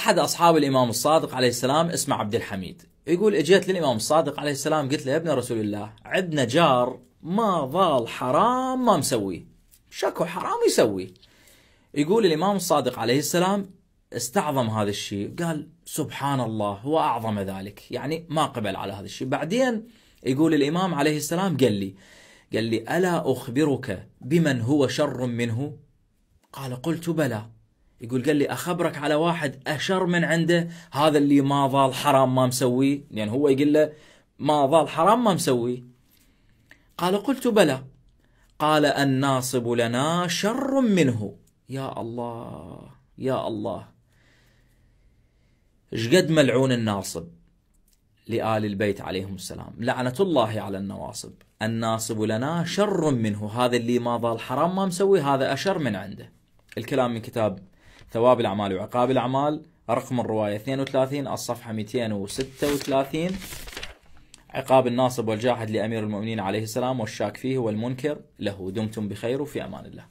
احد اصحاب الامام الصادق عليه السلام اسمه عبد الحميد يقول اجيت للامام الصادق عليه السلام قلت له يا ابن رسول الله عندنا جار ما ضال حرام ما مسويه شكو حرام يسوي يقول الامام الصادق عليه السلام استعظم هذا الشيء قال سبحان الله هو اعظم ذلك يعني ما قبل على هذا الشيء بعدين يقول الامام عليه السلام قال لي قال لي الا اخبرك بمن هو شر منه قال قلت بلى يقول قال لي اخبرك على واحد اشر من عنده هذا اللي ما ظال حرام ما مسويه لان يعني هو يقول له ما ظال حرام ما مسويه قال قلت بلى قال الناصب لنا شر منه يا الله يا الله قد ملعون الناصب لآل البيت عليهم السلام لعنة الله على النواصب الناصب لنا شر منه هذا اللي ما ظل حرام ما مسوي هذا أشر من عنده الكلام من كتاب ثواب الأعمال وعقاب الأعمال رقم الرواية 32 الصفحة 236 عقاب الناصب والجاحد لأمير المؤمنين عليه السلام والشاك فيه والمنكر له دمتم بخير وفي أمان الله